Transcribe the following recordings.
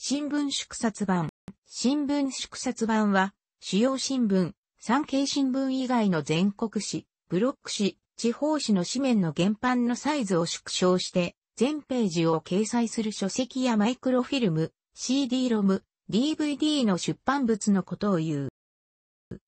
新聞縮刷版。新聞縮刷版は、主要新聞、産経新聞以外の全国紙、ブロック紙、地方紙の紙面の原版のサイズを縮小して、全ページを掲載する書籍やマイクロフィルム、CD-ROM、DVD の出版物のことを言う。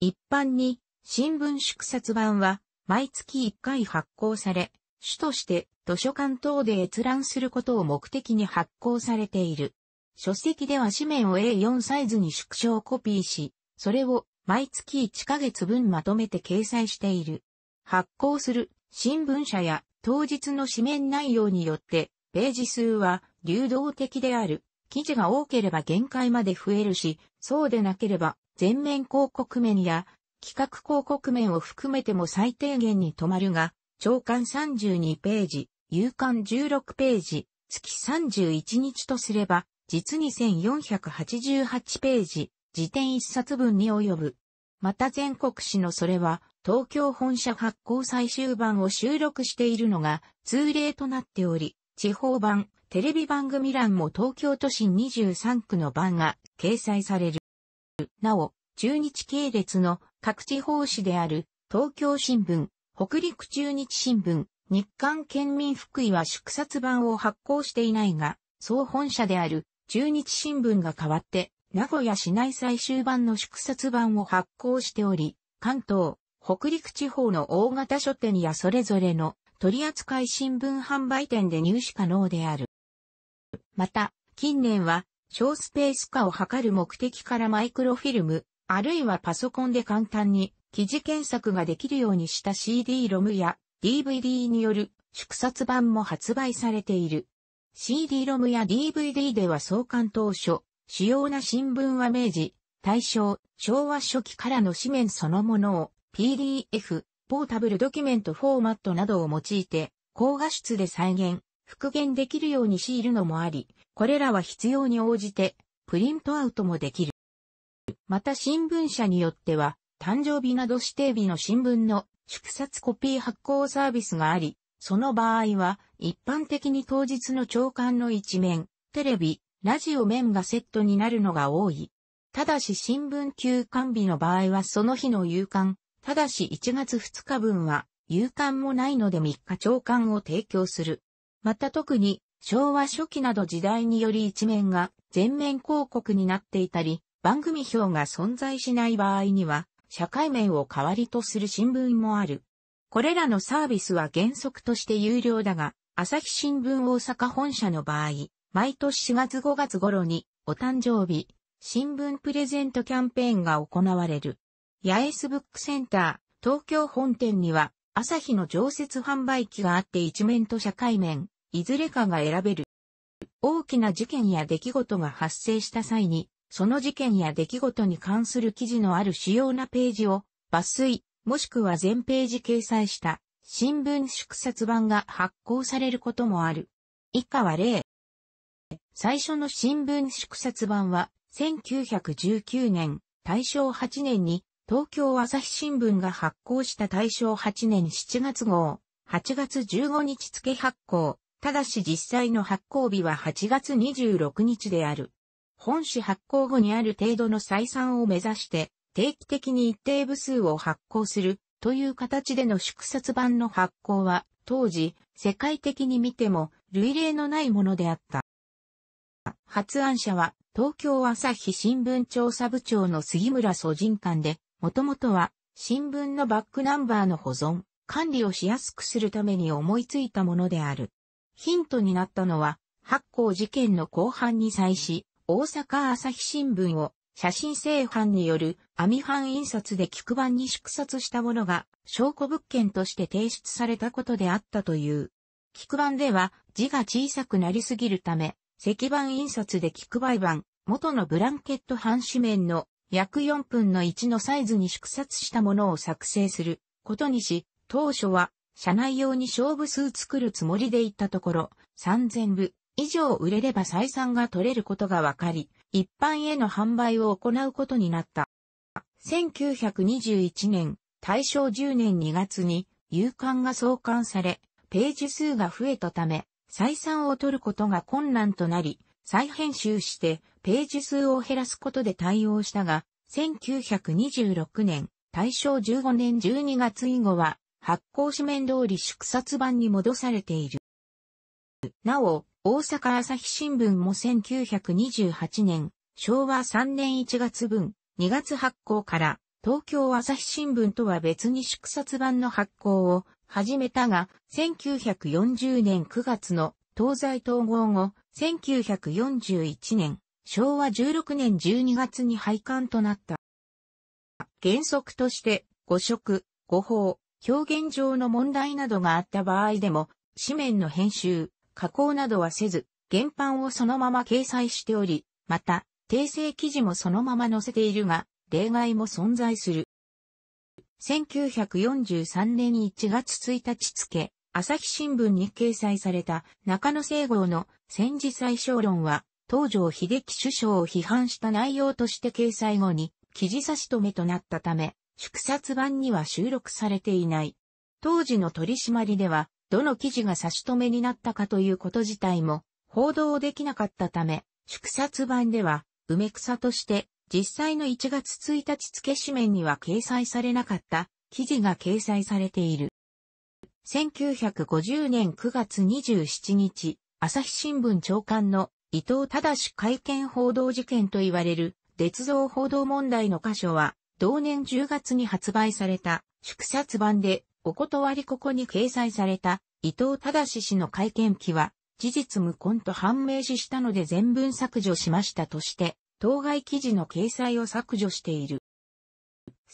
一般に、新聞縮刷版は、毎月1回発行され、主として図書館等で閲覧することを目的に発行されている。書籍では紙面を A4 サイズに縮小コピーし、それを毎月1ヶ月分まとめて掲載している。発行する新聞社や当日の紙面内容によってページ数は流動的である。記事が多ければ限界まで増えるし、そうでなければ全面広告面や企画広告面を含めても最低限に止まるが、長官32ページ、有刊16ページ、月31日とすれば、実に1488ページ、辞典一冊分に及ぶ。また全国紙のそれは、東京本社発行最終版を収録しているのが通例となっており、地方版、テレビ番組欄も東京都心23区の版が掲載される。なお、中日系列の各地方紙である東京新聞、北陸中日新聞、日刊県民福井は縮刷版を発行していないが、総本社である中日新聞が代わって、名古屋市内最終版の祝冊版を発行しており、関東、北陸地方の大型書店やそれぞれの取扱新聞販売店で入手可能である。また、近年は、小スペース化を図る目的からマイクロフィルム、あるいはパソコンで簡単に記事検索ができるようにした CD ロムや DVD による祝冊版も発売されている。CD ロムや DVD では創刊当初、主要な新聞は明治、大正、昭和初期からの紙面そのものを PDF、ポータブルドキュメントフォーマットなどを用いて、高画質で再現、復元できるように強いるのもあり、これらは必要に応じて、プリントアウトもできる。また新聞社によっては、誕生日など指定日の新聞の祝冊コピー発行サービスがあり、その場合は、一般的に当日の朝刊の一面、テレビ、ラジオ面がセットになるのが多い。ただし新聞休刊日の場合はその日の夕刊、ただし1月2日分は、夕刊もないので3日朝刊を提供する。また特に、昭和初期など時代により一面が全面広告になっていたり、番組表が存在しない場合には、社会面を代わりとする新聞もある。これらのサービスは原則として有料だが、朝日新聞大阪本社の場合、毎年4月5月頃に、お誕生日、新聞プレゼントキャンペーンが行われる。八重洲ブックセンター、東京本店には、朝日の常設販売機があって一面と社会面、いずれかが選べる。大きな事件や出来事が発生した際に、その事件や出来事に関する記事のある主要なページを抜粋、もしくは全ページ掲載した新聞縮刷版が発行されることもある。以下は例。最初の新聞縮刷版は1919年、大正8年に東京朝日新聞が発行した大正8年7月号、8月15日付発行、ただし実際の発行日は8月26日である。本紙発行後にある程度の採算を目指して、定期的に一定部数を発行するという形での縮刷版の発行は当時世界的に見ても類例のないものであった。発案者は東京朝日新聞調査部長の杉村祖人館で、もともとは新聞のバックナンバーの保存、管理をしやすくするために思いついたものである。ヒントになったのは、発行事件の後半に際し、大阪朝日新聞を写真製版による網版印刷で菊版に縮刷したものが証拠物件として提出されたことであったという。菊版では字が小さくなりすぎるため、石版印刷で菊売版、元のブランケット半紙面の約4分の1のサイズに縮刷したものを作成することにし、当初は社内用に勝負数作るつもりでいたところ、3000部以上売れれば採算が取れることが分かり、一般への販売を行うことになった。1921年、大正10年2月に、有刊が創刊され、ページ数が増えたため、採算を取ることが困難となり、再編集してページ数を減らすことで対応したが、1926年、大正15年12月以後は、発行紙面通り縮刷版に戻されている。なお、大阪朝日新聞も1928年、昭和3年1月分、2月発行から東京朝日新聞とは別に縮刷版の発行を始めたが、1940年9月の東西統合後、1941年、昭和16年12月に廃刊となった。原則として、誤色、誤報、表現上の問題などがあった場合でも、紙面の編集、加工などはせず、原版をそのまま掲載しており、また、訂正記事もそのまま載せているが、例外も存在する。1943年1月1日付、朝日新聞に掲載された中野聖号の戦時最小論は、東条秀樹首相を批判した内容として掲載後に、記事差し止めとなったため、祝刷版には収録されていない。当時の取り締まりでは、どの記事が差し止めになったかということ自体も報道できなかったため、祝刷版では梅草として、実際の1月1日付紙面には掲載されなかった記事が掲載されている。1950年9月27日、朝日新聞長官の伊藤忠会見報道事件と言われる、鉄道報道問題の箇所は、同年10月に発売された、縮刷版で、お断りここに掲載された、伊藤忠氏の会見記は、事実無根と判明ししたので全文削除しましたとして、当該記事の掲載を削除している。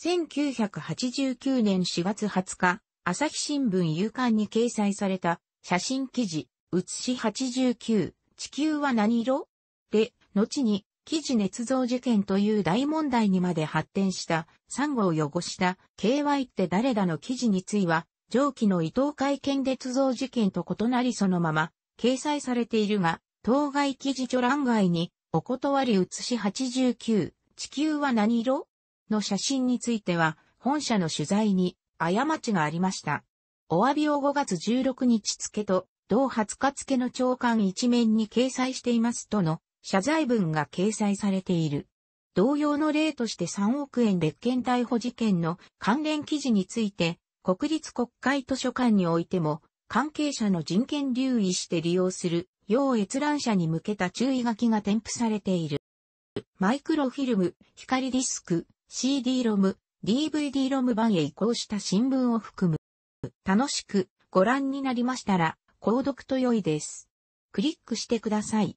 1989年4月20日、朝日新聞夕刊に掲載された写真記事、写し89、地球は何色で、後に、記事捏造事件という大問題にまで発展した、サンゴを汚した、KY って誰だの記事については、上記の伊藤会見捏造事件と異なりそのまま、掲載されているが、当該記事著欄外に、お断り写し89、地球は何色の写真については、本社の取材に、過ちがありました。お詫びを5月16日付と、同20日付の長官一面に掲載していますとの、謝罪文が掲載されている。同様の例として3億円別件逮捕事件の関連記事について、国立国会図書館においても、関係者の人権留意して利用する要閲覧者に向けた注意書きが添付されている。マイクロフィルム、光ディスク、CD-ROM、DVD-ROM 版へ移行した新聞を含む。楽しくご覧になりましたら、購読と良いです。クリックしてください。